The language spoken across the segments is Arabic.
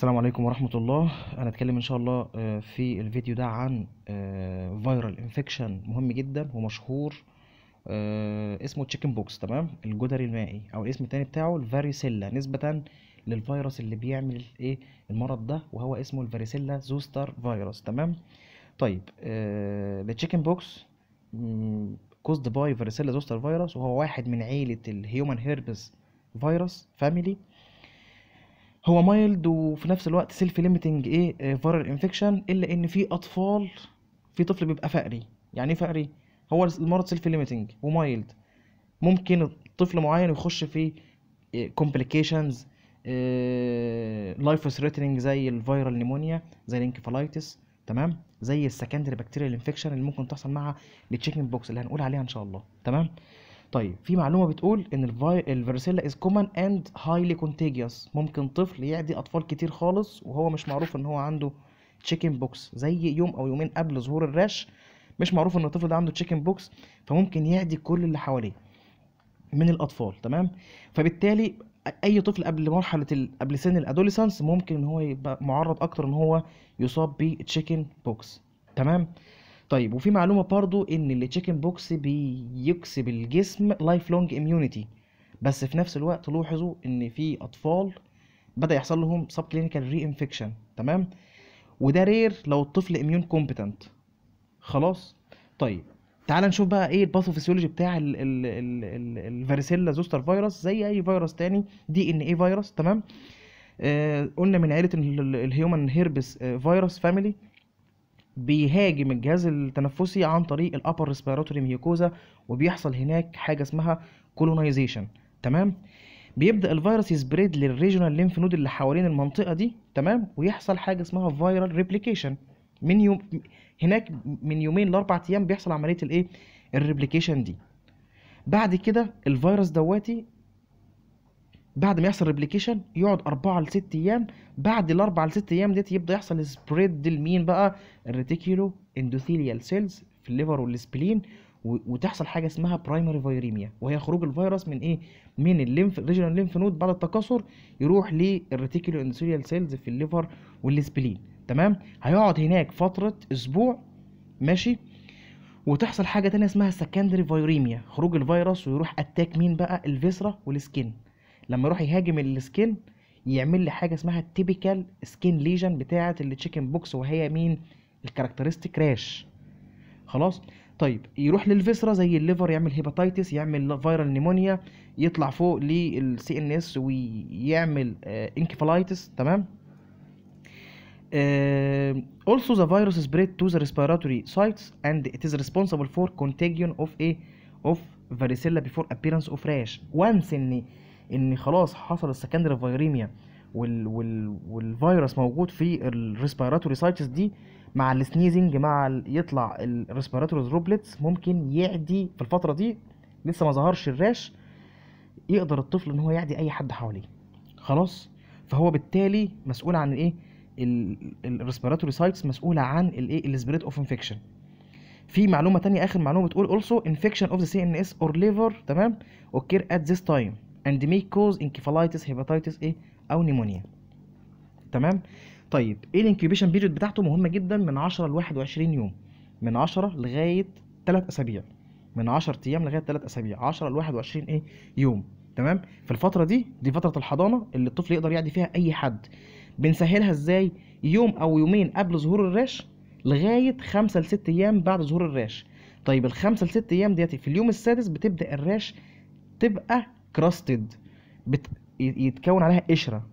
السلام عليكم ورحمة الله أنا أتكلم إن شاء الله آه، في الفيديو ده عن فيرال آه، انفكشن مهم جدا ومشهور آه، اسمه تشيكن بوكس تمام الجدري المائي أو الاسم التاني بتاعه الفاريسيلا نسبة للفيروس اللي بيعمل إيه المرض ده وهو اسمه الفاريسيلا زوستر فيروس تمام طيب ذا تشيكن بوكس كوزد باي فاريسيلا زوستر فيروس وهو واحد من عيلة الهيومن هيربس فيروس فاميلي هو مايلد وفي نفس الوقت سيلف ليميتنج ايه فيرال آه، انفكشن الا ان في اطفال في طفل بيبقى فقري يعني ايه فقري هو المرض سيلف ليميتنج ومايلد ممكن طفل معين يخش في كومبليكيشنز لايف ثريتنينج زي الفيرال نيمونيا زي الانكفالايتس تمام زي السكندري بكتيريال انفكشن اللي ممكن تحصل معها للتشيكن بوكس اللي هنقول عليها ان شاء الله تمام طيب في معلومه بتقول ان الفيروسيلا از كومن اند هايلي contagious ممكن طفل يعدي اطفال كتير خالص وهو مش معروف ان هو عنده تشيكن بوكس زي يوم او يومين قبل ظهور الرش مش معروف ان الطفل ده عنده تشيكن بوكس فممكن يعدي كل اللي حواليه من الاطفال تمام فبالتالي اي طفل قبل مرحله قبل سن الادوليسنس ممكن ان هو يبقى معرض اكتر ان هو يصاب بتشيكن بوكس تمام طيب وفي معلومه برضو ان التشيكن بوكس بيكسب الجسم لايف لونج اميونيتي بس في نفس الوقت لوحظوا ان في اطفال بدا يحصل لهم سب كلينيكال ري انفكشن تمام وده رير لو الطفل اميون كومبتنت خلاص طيب تعال نشوف بقى ايه الباثوفيسيولوجي بتاع الفاريسيلا زوستر فيروس زي اي فيروس تاني دي ان ايه فيروس تمام آه قلنا من عيله الهيومن هيربس فيروس فاميلي بيهاجم الجهاز التنفسي عن طريق الابر ريسبيراتوري ميوكوزا وبيحصل هناك حاجه اسمها كولونايزيشن تمام بيبدا الفيروس يسبريد للريجونال ليمف نود اللي حوالين المنطقه دي تمام ويحصل حاجه اسمها فايرال ريبليكيشن من يوم هناك من يومين لاربع ايام بيحصل عمليه الايه الريبليكيشن دي بعد كده الفيروس دواتي بعد ما يحصل ريبليكيشن يقعد أربعة لست أيام بعد الأربعة لست أيام ديت يبدأ يحصل سبريد لمين بقى الريتيكيولو اندوثيليال سيلز في الليفر والسبلين وتحصل حاجه اسمها برايمري فيريميا وهي خروج الفيروس من ايه من الليمف ريجنال ليمف نود بعد التكاثر يروح للريتيكولو اندوثيليال سيلز في الليفر والسبلين تمام هيقعد هناك فتره اسبوع ماشي وتحصل حاجه تانية اسمها سكندري فيريميا خروج الفيروس ويروح اتاك مين بقى الفيسرا والسكين لما يروح يهاجم السكين يعمل لي حاجه اسمها التيبيكال سكين ليجن بتاعه التشيكن بوكس وهي مين الكاركترستيك راش خلاص طيب يروح للفيسرا زي الليفر يعمل هيباتايتس يعمل فايرال نيمونيا يطلع فوق للسي ان اس ويعمل انكفالايتس آه، تمام Uh, also the virus spread to the respiratory sites and it is responsible for contagion of a of varicella before appearance of rash once in ان خلاص حصل السكندري فيريميا وال وال والفيروس موجود في الريسبيراتوري سايتس دي مع السنيزنج مع ال يطلع الريسبيراتوري دروبلتس ممكن يعدي في الفتره دي لسه ما ظهرش الراش يقدر الطفل ان هو يعدي اي حد حواليه خلاص فهو بالتالي مسؤول عن ايه الريسبيراتوري سايتس مسؤوله عن الايه السبريد اوف انفكشن في معلومه تانية اخر معلومه بتقول also infection of the CNS or liver تمام occur at this time and may cause encephalitis hepatitis A او pneumonia تمام طيب ايه الانكيوبيشن بيريود بتاعته مهمه جدا من 10 ل 21 يوم من 10 لغايه 3 اسابيع من 10 ايام لغايه 3 اسابيع 10 ل 21 ايه يوم تمام في الفتره دي دي فتره الحضانه اللي الطفل يقدر يعدي فيها اي حد بنسهلها ازاي يوم او يومين قبل ظهور الراش لغايه 5 ل 6 ايام بعد ظهور الراش طيب الخمسة لست ايام ديت في اليوم السادس بتبدا الراش تبقى كراستد بت... يتكون عليها قشره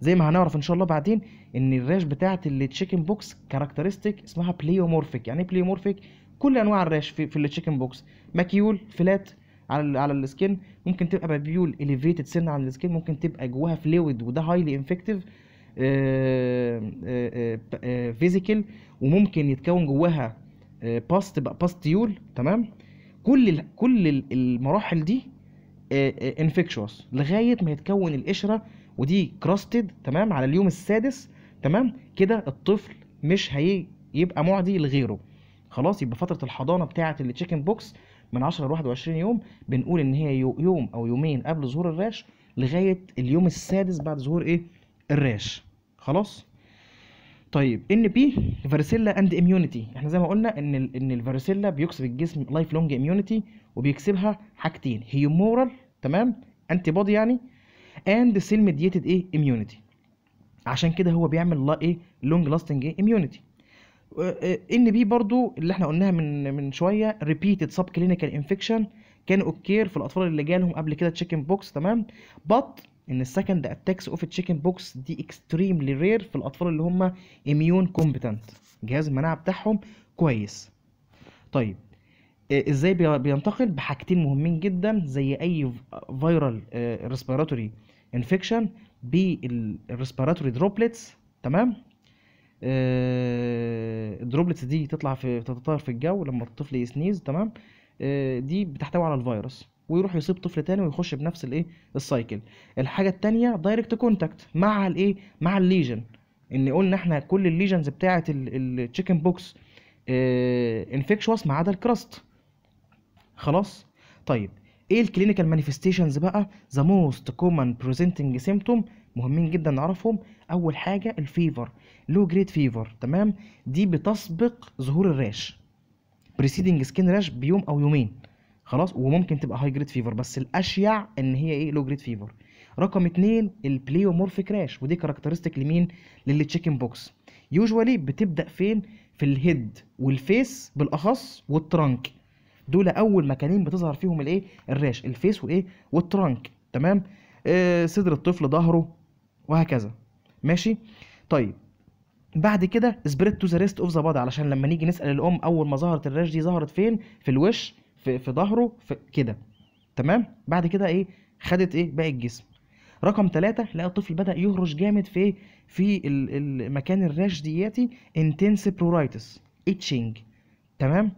زي ما هنعرف ان شاء الله بعدين ان الريش بتاعه التشيكن بوكس كاركترستيك اسمها بليومورفيك يعني ايه بليومورفيك كل انواع الريش في, في التشيكن بوكس مكيول فلات على على السكين ممكن تبقى بابيول اليفيتد سن على السكين ممكن تبقى جواها فلويد وده هايلي انفكتيف فيزيكال وممكن يتكون جواها باست تبقى باستيول تمام كل كل المراحل دي انفكشوس آه، آه، لغايه ما يتكون القشره ودي كراستد تمام على اليوم السادس تمام كده الطفل مش هيبقى معدي لغيره خلاص يبقى فتره الحضانه بتاعه التشيكن بوكس من 10 ل 21 يوم بنقول ان هي يوم او يومين قبل ظهور الراش لغايه اليوم السادس بعد ظهور ايه الراش خلاص طيب ان بي فاريسيلا اند اميونيتي احنا زي ما قلنا ان الـ ان الفاريسيلا بيكسب الجسم لايف لونج اميونيتي وبيكسبها حاجتين هيومورال تمام انتي بودي يعني اند سيل ميديتد ايه اميونيتي عشان كده هو بيعمل لا ايه لونج لاستنج ايه اميونيتي آه، آه، ان بي برضو اللي احنا قلناها من من شويه ريبيتد سب كلينيكال انفكشن كان اوكير في الاطفال اللي جالهم قبل كده تشيكن بوكس تمام بط ان السكند اتاكس اوف تشيكن بوكس دي اكستريملي رير في الاطفال اللي هم اميون كومبتنت جهاز المناعه بتاعهم كويس طيب آه، ازاي بينتقل بحاجتين مهمين جدا زي اي فيرال ريسبيراتوري انفكشن بالريسبيراتوري دروبلتس تمام الدروبلتس آه، دي تطلع في تتطير في الجو لما الطفل يسنيز تمام آه، دي بتحتوي على الفيروس ويروح يصيب طفل تاني ويخش بنفس الايه السايكل الحاجه التانية دايركت كونتاكت مع الايه مع الليجن ان قلنا احنا كل الليجنز بتاعه التشيكن بوكس انفكشوس ما عدا الكراست خلاص طيب ايه الكلينيكال مانيفستيشنز بقى ذا موست كومن بريزنتنج سيمتوم مهمين جدا نعرفهم اول حاجه الفيفر لو جريد فيفر تمام دي بتسبق ظهور الراش بريسيدنج سكين راش بيوم او يومين خلاص وممكن تبقى هاي جريد فيفر بس الاشيع ان هي ايه لو جريد فيفر رقم اتنين البليومورف كراش ودي كاركترستيك لمين للتشيكن بوكس يوجوالي بتبدا فين في الهيد والفيس بالاخص والترنك دول اول مكانين بتظهر فيهم الايه الراش الفيس وايه والترنك تمام آه صدر الطفل ظهره وهكذا ماشي طيب بعد كده سبريد تو ذا ريست اوف ذا بادي علشان لما نيجي نسال الام اول ما ظهرت الراش دي ظهرت فين في الوش في في ظهره في كده تمام بعد كده ايه خدت ايه باقي الجسم رقم ثلاثة لقى الطفل بدأ يهرش جامد في إيه؟ في مكان الراش دياتي انتنس برورايتس اتشنج تمام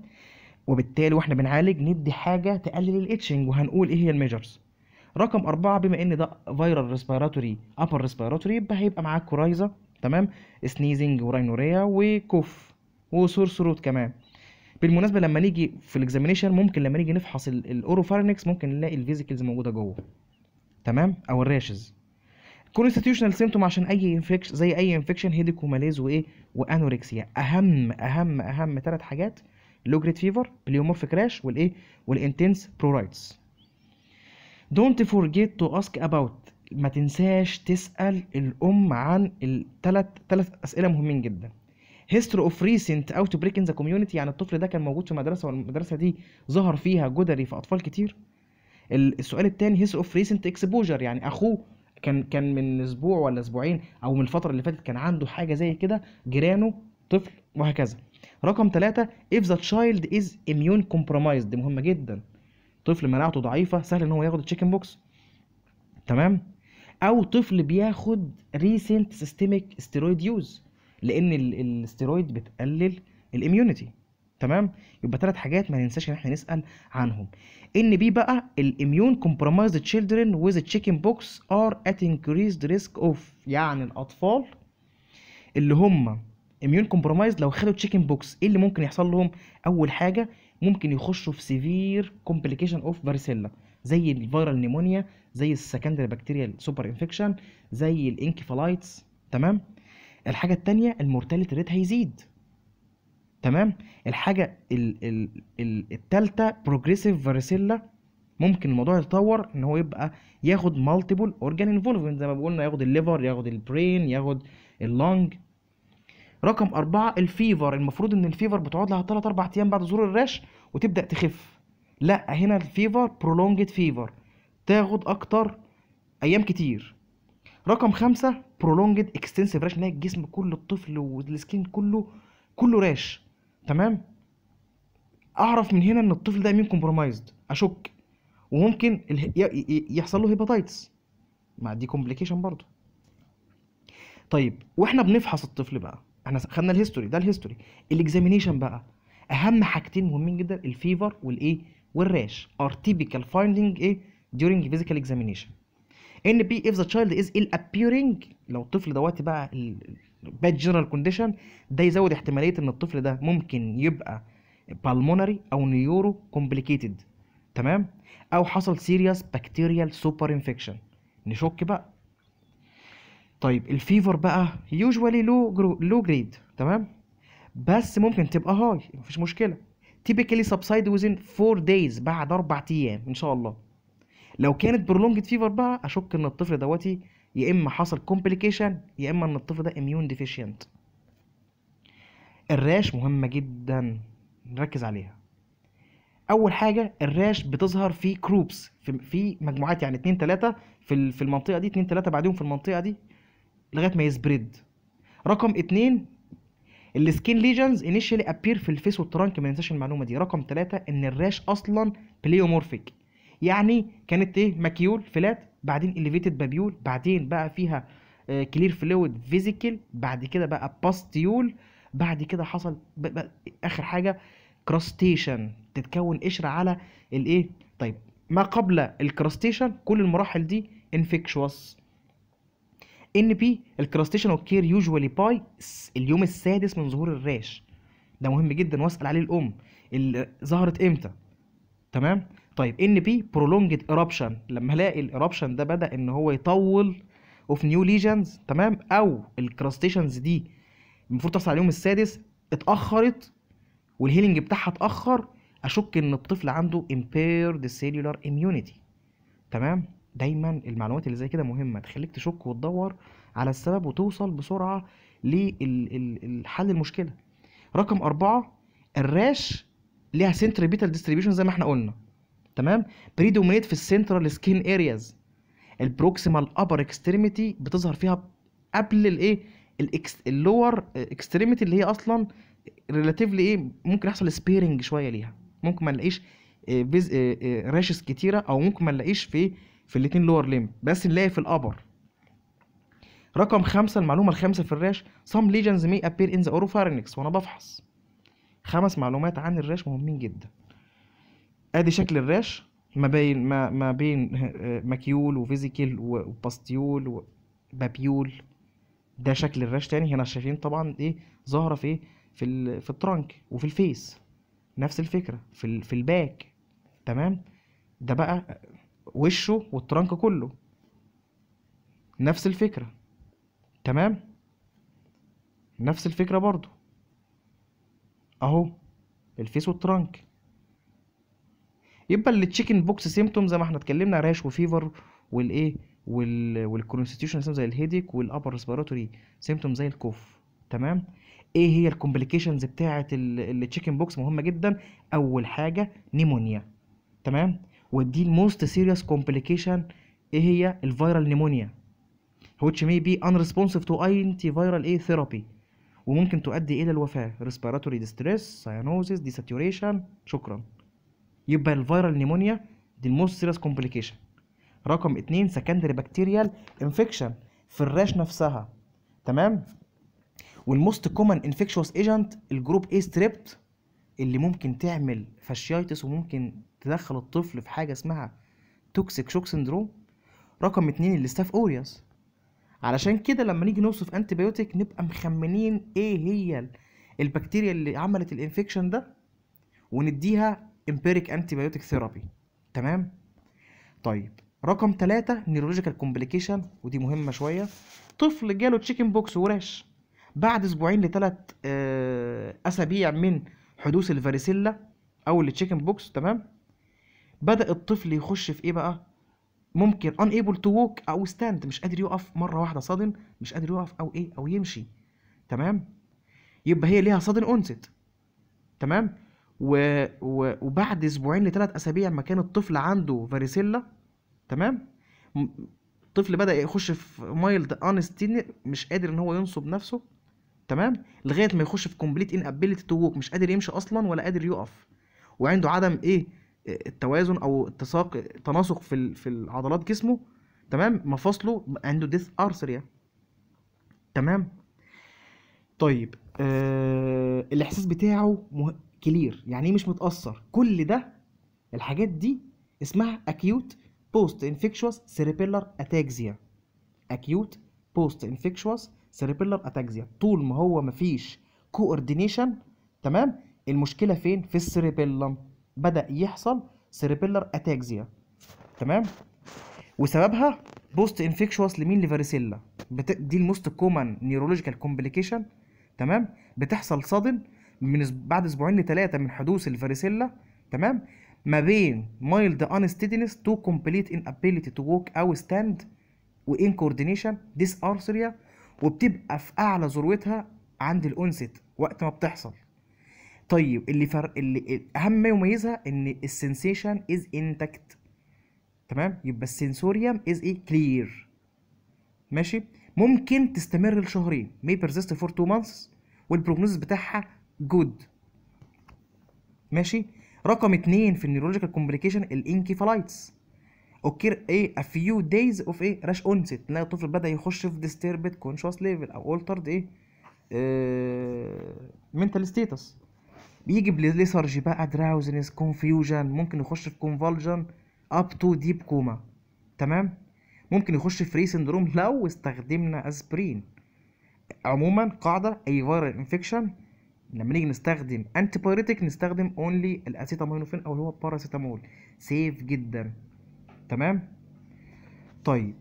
وبالتالي واحنا بنعالج ندي حاجة تقلل الاتشنج وهنقول ايه هي الميجرز رقم أربعة بما إن ده فيرال ريسبيراتوري أبر ريسبيراتوري يبقى هيبقى معاك كورايزا تمام سنيزنج وراينوريا وكوف وسور سروت كمان بالمناسبه لما نيجي في الاكزامينشن ممكن لما نيجي نفحص الاوروفارنكس ممكن نلاقي الفيزيكلز موجوده جوه تمام او الراشز كونستيتيوشنال سيمتوم عشان اي انفكشن زي اي انفكشن هيديك وماليز وايه وانوركسيا اهم اهم اهم ثلاث حاجات لو جريد فيفر بليومورفيك راش والايه والانتنس برورايتس دونت فورجيت تو اسك اباوت ما تنساش تسال الام عن الثلاث ثلاث اسئله مهمين جدا هيستوري اوف ريسنت اوت بريك ان ذا كوميونتي يعني الطفل ده كان موجود في مدرسه والمدرسه دي ظهر فيها جدري في اطفال كتير السؤال الثاني هيستوري اوف ريسنت اكسبوجر يعني اخوه كان كان من اسبوع ولا اسبوعين او من الفتره اللي فاتت كان عنده حاجه زي كده جيرانه طفل وهكذا رقم ثلاثة if the child is immune compromised مهمة جدا طفل مناعته ضعيفة سهل ان هو ياخد التشيكن بوكس تمام او طفل بياخد recent systemic steroid use لان الاسترويد بتقلل الاميونيتي تمام يبقى ثلاث حاجات ما ننساش ان احنا نسال عنهم ان بي بقى الاميون كومبرومايزد تشيلدرن ويز تشيكن بوكس ار ات انكريزد ريسك اوف يعني الاطفال اللي هم اميون كومبرومايز لو خدوا تشيكن بوكس ايه اللي ممكن يحصل لهم اول حاجه ممكن يخشوا في سيفير كومبليكيشن اوف فاريسيلا زي الفيرال نيمونيا زي السكندري بكتيريال سوبر انفكشن زي الانكيفالايتس تمام الحاجه التانية المورتاليتي ريت هيزيد تمام الحاجه التالتة بروجريسيف فاريسيلا ممكن الموضوع يتطور ان هو يبقى ياخد مالتيبل اورجان انفولفمنت زي ما بقولنا ياخد الليفر ياخد البرين ياخد اللنج رقم أربعة الفيفر المفروض إن الفيفر بتقعد لها تلات أربع أيام بعد ظهور الرش وتبدأ تخف لا هنا الفيفر برولونجد فيفر تاخد أكتر أيام كتير رقم خمسة برولونجد اكستنسيف راش هي الجسم كله الطفل والسكين كله كله راش تمام اعرف من هنا ان الطفل ده مين كومبرومايزد اشك وممكن يحصل له هيباتايتس مع دي كومبليكيشن برضه طيب واحنا بنفحص الطفل بقى احنا خدنا الهيستوري ده الهيستوري الاكزامينيشن بقى اهم حاجتين مهمين جدا الفيفر والايه والراش ار تيبيكال فايندينج ايه ديورنج فيزيكال اكزامينيشن ان بي if the child is ill appearing لو الطفل دوت بقى bad general condition ده يزود احتماليه ان الطفل ده ممكن يبقى pulmonary او نيورو كومبليكيتد تمام او حصل serious bacterial super infection نشك بقى طيب الفيفر بقى يوجوالي لو لو جريد تمام بس ممكن تبقى هاي مفيش مشكله typically subside within 4 days بعد 4 ايام ان شاء الله لو كانت برولونجد فيفر بقى اشك ان الطفل دوتي يا اما حصل كومبليكيشن يا اما ان الطفل ده اميون ديفيشنت الراش مهمه جدا نركز عليها اول حاجه الراش بتظهر في كروبس في, في مجموعات يعني 2 3 في في المنطقه دي 2 3 بعدهم في المنطقه دي لغايه ما يسبريد رقم 2 السكين ليجنز انيشيالي ابير في الفيس والترانك ما ننساش المعلومه دي رقم 3 ان الراش اصلا بليومورفيك يعني كانت ايه مكيول فلات بعدين الليفيتد بابيول بعدين بقى فيها كلير فلويد فيزيكال بعد كده بقى باستيول بعد كده حصل بقى بقى اخر حاجه كراستيشن تتكون قشره على الايه طيب ما قبل الكراستيشن كل المراحل دي انفكشوس ان بي الكراستيشن اوكير يوجوالي باي اليوم السادس من ظهور الراش ده مهم جدا واسال عليه الام اللي ظهرت امتى تمام طيب ان بي prolonged eruption لما الاقي الايربشن ده بدا ان هو يطول اوف نيو ليجنز تمام او الكراستيشنز دي المفروض تحصل عليهم السادس اتاخرت والهيلينج بتاعها اتاخر اشك ان الطفل عنده impaired cellular immunity تمام دايما المعلومات اللي زي كده مهمه تخليك تشك وتدور على السبب وتوصل بسرعه لحل المشكله رقم أربعة الراش ليها سنتريبيتال ديستريبيوشن زي ما احنا قلنا تمام بريدومينيت في السنترال سكين ارياز البروكسيمال ابر اكستريميتي بتظهر فيها قبل الايه اللور اكستريميتي اللي هي اصلا ريلاتيفلي ايه ممكن يحصل سبيرنج شويه ليها ممكن ما نلاقيش راشز آه، آه، آه، كتيره او ممكن ما نلاقيش في في الاثنين لور ليم بس نلاقي في الابر رقم خمسة المعلومة الخامسة في الراش some lesions may appear in the oropharynx وأنا بفحص خمس معلومات عن الراش مهمين جدا ادي شكل الريش ما بين ما, ما بين آه، مكيول وفيزيكل وباستيول وبابيول ده شكل الريش تاني هنا شايفين طبعا ايه ظاهره في ايه في في الترنك وفي الفيس نفس الفكره في في الباك تمام ده بقى وشه والترنك كله نفس الفكره تمام نفس الفكره برضو اهو الفيس والترنك يبقى التشيكن بوكس سيمتوم زي ما احنا اتكلمنا راش وفيفر والايه والكونستيتيوشن زي الهيديك والابر ريسبيراتوري سيمتوم زي الكوف تمام ايه هي الكومبليكيشنز بتاعه التشيكن بوكس مهمه جدا اول حاجه نيمونيا تمام ودي الموست سيريس كومبليكيشن ايه هي الفيرال نيمونيا which may be unresponsive to antiviral ايه ثيرابي وممكن تؤدي الى الوفاه respiratory distress cyanosis desaturation شكرا يبقى الفيرال نيمونيا دي الموست سيريس كومبليكيشن رقم اتنين سكندري بكتيريال انفكشن في الراش نفسها تمام والموست كومن انفكشوس ايجنت الجروب اي ستريبت اللي ممكن تعمل فاشيايتس وممكن تدخل الطفل في حاجه اسمها توكسيك شوك سندروم رقم اتنين الاستاف اوريوس علشان كده لما نيجي نوصف انتبيوتيك نبقى مخمنين ايه هي البكتيريا اللي عملت الانفكشن ده ونديها امبيريك انتي بايوتيك ثيرابي تمام طيب رقم ثلاثة نيرولوجيكال كومبليكيشن ودي مهمة شوية طفل جاله تشيكن بوكس وراش بعد اسبوعين لثلاث آه، اسابيع من حدوث الفاريسيلا او التشيكن بوكس تمام بدا الطفل يخش في ايه بقى ممكن ان ايبل تو ووك او ستاند مش قادر يقف مره واحده صادن مش قادر يقف او ايه او يمشي تمام يبقى هي ليها صادن اونست تمام و... و... وبعد اسبوعين لثلاث اسابيع ما كان الطفل عنده فاريسيلا تمام الطفل بدا يخش في مايلد انستين مش قادر ان هو ينصب نفسه تمام لغايه ما يخش في كومبليت ان ابيليتي تو ووك مش قادر يمشي اصلا ولا قادر يقف وعنده عدم ايه آه، التوازن او اتساق تناسق في في العضلات جسمه تمام مفاصله عنده ديث ارثريا تمام طيب آه الاحساس بتاعه مه... كلير يعني ايه مش متاثر كل ده الحاجات دي اسمها اكيوت بوست infectious سيريبيلر ataxia اكيوت بوست infectious سيريبيلر ataxia طول ما هو مفيش كوردينيشن تمام المشكله فين في السيريبيلم بدا يحصل سيريبيلر اتاكزيا تمام وسببها بوست انفكشوس لمين لفاريسيلا بت... دي الموست كومن نيورولوجيكال كومبليكيشن تمام بتحصل صدم من بعد اسبوعين لثلاثه من حدوث الفاريسيلا تمام ما بين مايلد unsteadiness تو ان ابيليتي تو ووك او ستاند وان كوردينيشن ديس ارثريا وبتبقى في اعلى ذروتها عند الانست وقت ما بتحصل طيب اللي فرق اللي اهم ما يميزها ان السنسيشن از انتكت تمام يبقى السنسوريوم از ايه كلير ماشي ممكن تستمر لشهرين may persist for 2 مانثس والبروجنوز بتاعها جود ماشي رقم اتنين في النيورولوجيكال كومبليكيشن الانكيفالايتس اوكير ايه ا فيو دايز اوف ايه راش اونست نلاقي الطفل بدا يخش في ديستربت كونشوس ليفل او اولترد ايه منتال ستيتس بيجي بليسرجي بقى دراوزنس كونفيوجن ممكن يخش في كونفالجن اب تو ديب كوما تمام ممكن يخش في ري سندروم لو استخدمنا اسبرين عموما قاعده اي فايرال انفكشن لما نيجي نستخدم انتي بايريتك نستخدم اونلي الاسيتامينوفين او اللي هو الباراسيتامول سيف جدا تمام طيب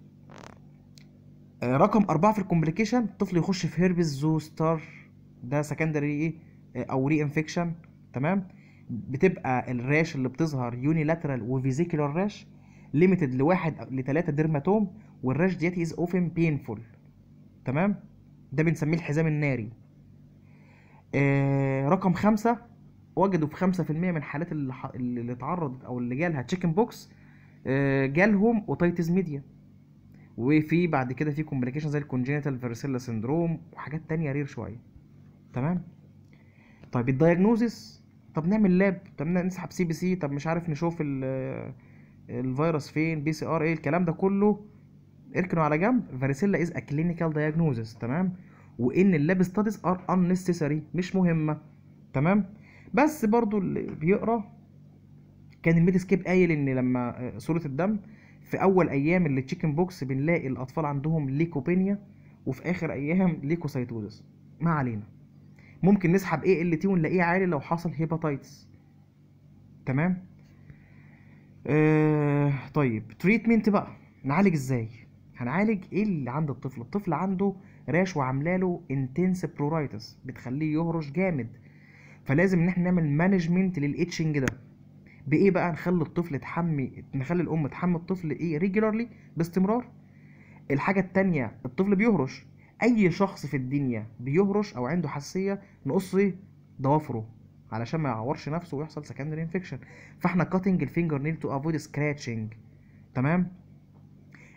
آه، رقم أربعة في الكومبليكيشن الطفل يخش في هيربس زوستر ده سكندري ايه او ري انفكشن تمام بتبقى الراش اللي بتظهر يونيلاترال وفيزيكولار راش ليميتد لواحد لثلاثة ديرماتوم والراش ديت از اوفن بينفول تمام ده بنسميه الحزام الناري آه، رقم خمسة وجدوا في خمسة في المية من الحالات اللي, اللي اتعرضت أو اللي جالها تشيكن بوكس آه، جالهم اوتيتس ميديا وفي بعد كده في كومبليكيشن زي الكونجينيتال فيرسيلا سندروم وحاجات تانية رير شوية تمام طيب الدايجنوزيس طب نعمل لاب طب نسحب سي بي سي طب مش عارف نشوف الفيروس فين بي سي ار ايه الكلام ده كله اركنوا على جنب فاريسيلا از ا كلينيكال دايجنوزيس تمام وان اللاب ستاديز ار unnecessary مش مهمه تمام بس برضو اللي بيقرا كان سكيب قايل ان لما آه، صوره الدم في اول ايام اللي تشيكن بوكس بنلاقي الاطفال عندهم ليكوبينيا وفي اخر ايام ليكوسايتوزس ما علينا ممكن نسحب ايه ال تي ونلاقيه عالي لو حصل هيباتايتس تمام آه طيب تريتمنت بقى نعالج ازاي هنعالج ايه اللي عند الطفل الطفل عنده راش وعامله له انتنس برورايتس بتخليه يهرش جامد فلازم ان احنا نعمل مانجمنت للاتشنج ده بايه بقى نخلي الطفل تحمي نخلي الام تحمي الطفل ايه ريجولارلي باستمرار الحاجه الثانيه الطفل بيهرش اي شخص في الدنيا بيهرش او عنده حساسيه نقص ايه ضوافره علشان ما يعورش نفسه ويحصل سكندري انفكشن فاحنا كاتنج الفينجر نيل تو افويد سكراتشنج تمام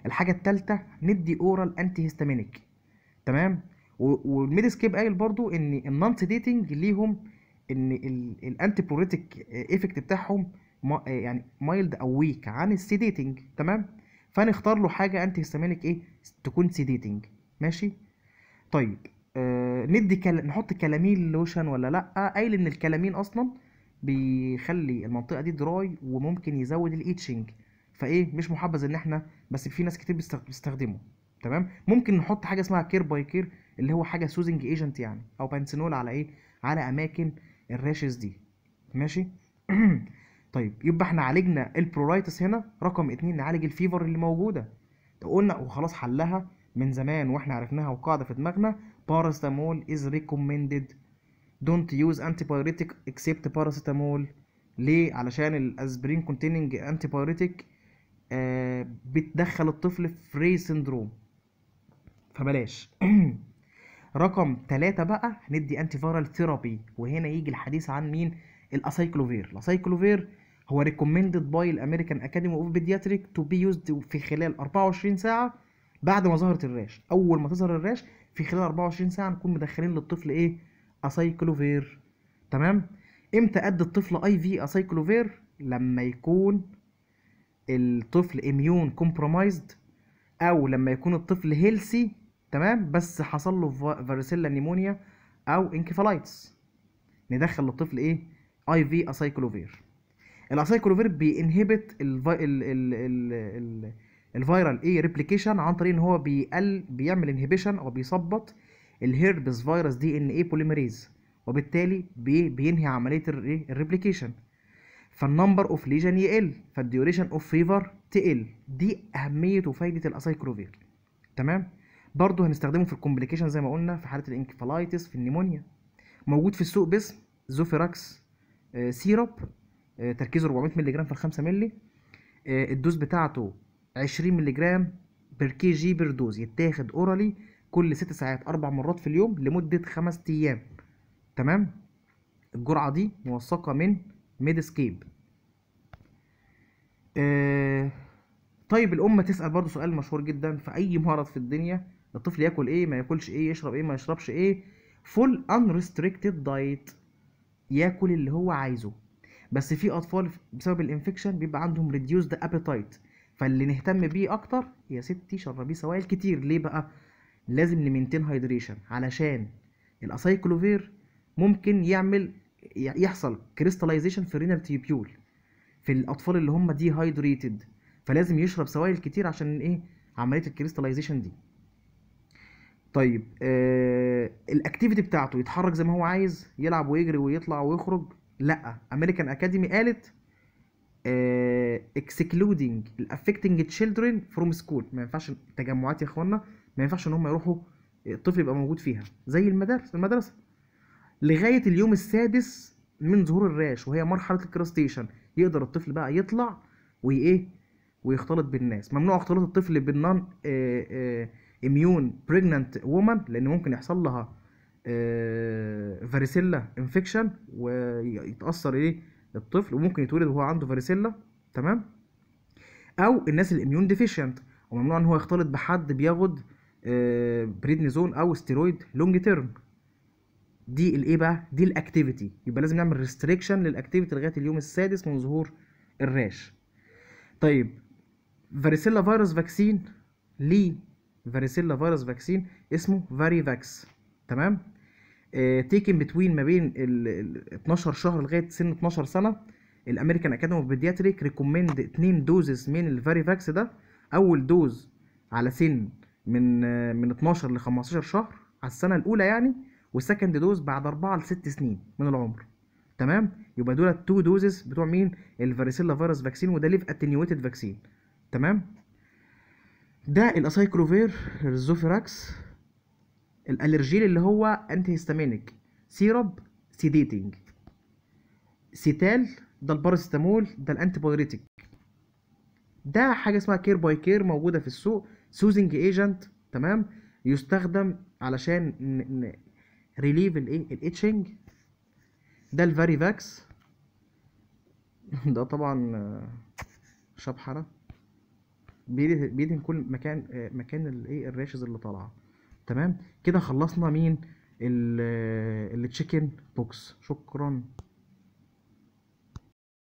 الحاجه الثالثه ندي اورال انتي هيستامينيك تمام والميد سكيب قايل برضو ان النون سيديتنج ليهم ان الانتي بروتيك ايفكت بتاعهم يعني مايلد او ويك عن السيديتنج تمام فنختار له حاجه انتي هيستامينك ايه تكون سيديتنج ماشي طيب آه ندي كل... نحط كلامين لوشن ولا لا قايل ان الكلامين اصلا بيخلي المنطقه دي دراي وممكن يزود الايتشنج فايه مش محبذ ان احنا بس في ناس كتير بيستخدمه تمام ممكن نحط حاجه اسمها كير باي كير اللي هو حاجه سوزنج ايجنت يعني او بانسينول على ايه على اماكن الراشز دي ماشي طيب يبقى احنا عالجنا البرورايتس هنا رقم اتنين نعالج الفيفر اللي موجوده قلنا وخلاص حلها من زمان واحنا عرفناها وقاعده في دماغنا باراسيتامول از ريكومندد دونت يوز انتي بايريتيك اكسبت باراسيتامول ليه علشان الاسبرين كونتيننج انتي بايريتيك بتدخل الطفل في ري سندروم فبلاش رقم ثلاثة بقى هندي انتي فيرال ثيرابي وهنا يجي الحديث عن مين الاسايكلوفير الاسايكلوفير هو ريكومندد باي الامريكان اكاديمي اوف بيدياتريك تو بي يوزد في خلال 24 ساعه بعد ما ظهرت الراش اول ما تظهر الراش في خلال 24 ساعه نكون مدخلين للطفل ايه اسايكلوفير تمام امتى ادي الطفل اي في اسايكلوفير لما يكون الطفل اميون كومبرومايزد او لما يكون الطفل هيلسي تمام بس حصل له فاريسيلا نيمونيا او انكفالايتس ندخل للطفل ايه اي في اسايكلوفير الاسايكلوفير بينهبت الفي... الفيرال ايه ريبليكيشن عن طريق ان هو بيقل بيعمل انهبيشن او بيثبط الهيربس فيروس دي ان ايه بوليميريز وبالتالي بي... بينهي عمليه الريبليكيشن فالنمبر اوف ليجن يقل فالديوريشن اوف فيفر تقل دي اهميه وفايده الاسايكلوفير تمام برضه هنستخدمه في الكومبليكيشن زي ما قلنا في حاله الانكفالايتس في النيمونيا موجود في السوق باسم زوفيراكس آه، سيروب آه، تركيزه 400 مللي في 5 مللي آه، الدوز بتاعته 20 مللي بير كي جي بير دوز يتاخد اورالي كل 6 ساعات اربع مرات في اليوم لمده 5 ايام تمام الجرعه دي موثقه من ميدسكيب طيب الأمة تسأل برضو سؤال مشهور جدا في أي مرض في الدنيا الطفل ياكل ايه ما ياكلش ايه يشرب ايه ما يشربش ايه فول unrestricted دايت ياكل اللي هو عايزه بس في اطفال بسبب الانفكشن بيبقى عندهم ريديوسد ابيتايت فاللي نهتم بيه اكتر يا ستي شربيه سوائل كتير ليه بقى لازم نمنتين هايدريشن علشان الاسايكلوفير ممكن يعمل يحصل كريستاليزيشن في الرينال تيوبيول في الاطفال اللي هم دي هايدريتد فلازم يشرب سوائل كتير عشان ايه عمليه الكريستاليزيشن دي طيب آه الاكتيفيتي بتاعته يتحرك زي ما هو عايز يلعب ويجري ويطلع ويخرج لا امريكان اكاديمي قالت اكسكلودنج الافكتنج تشيلدرن فروم سكول ما ينفعش تجمعات يا اخوانا ما ينفعش ان هم يروحوا آه، الطفل يبقى موجود فيها زي المدارس المدرسه لغايه اليوم السادس من ظهور الراش وهي مرحله الكراستيشن يقدر الطفل بقى يطلع وايه ويختلط بالناس ممنوع اختلاط الطفل بالنون آه، آه، immune pregnant woman لان ممكن يحصل لها فاريسيلا آه، انفكشن ويتاثر ايه الطفل وممكن يتولد وهو عنده فاريسيلا تمام او الناس الاميون ديفيشنت وممنوع ان هو يختلط بحد بياخد بريدنيزون آه، او ستيرويد لونج تيرم دي الايه بقى دي الاكتيفيتي يبقى لازم نعمل ريستريكشن للاكتيفيتي لغايه اليوم السادس من ظهور الراش طيب فاريسيلا فيروس فاكسين ليه فاريسيلا فيروس فاكسين اسمه فاري فاكس تمام تيكن آه، بتوين ما بين ال 12 شهر لغايه سن 12 سنه الامريكان اكاديمي اوف بيدياتريك ريكومند اتنين دوزز من الفاري فاكس ده اول دوز على سن من آه، من 12 ل 15 شهر على السنه الاولى يعني والسكند دوز بعد 4 ل 6 سنين من العمر تمام يبقى دول التو دوزز بتوع مين الفاريسيلا فيروس فاكسين وده ليف اتنيويتد فاكسين تمام ده الاسايكلوفير الزوفيراكس الالرجيل اللي هو انتي هيستامينك سيرب سيديتنج سيتال ده الباراسيتامول ده الانتي ده حاجه اسمها كير باي كير موجوده في السوق سوزنج ايجنت تمام يستخدم علشان ريليف الايه الاتشنج ده فاكس ده طبعا شبحره بيدهن كل مكان آه، مكان الايه الراشز اللي طالعه تمام كده خلصنا مين آه، التشيكن بوكس شكرا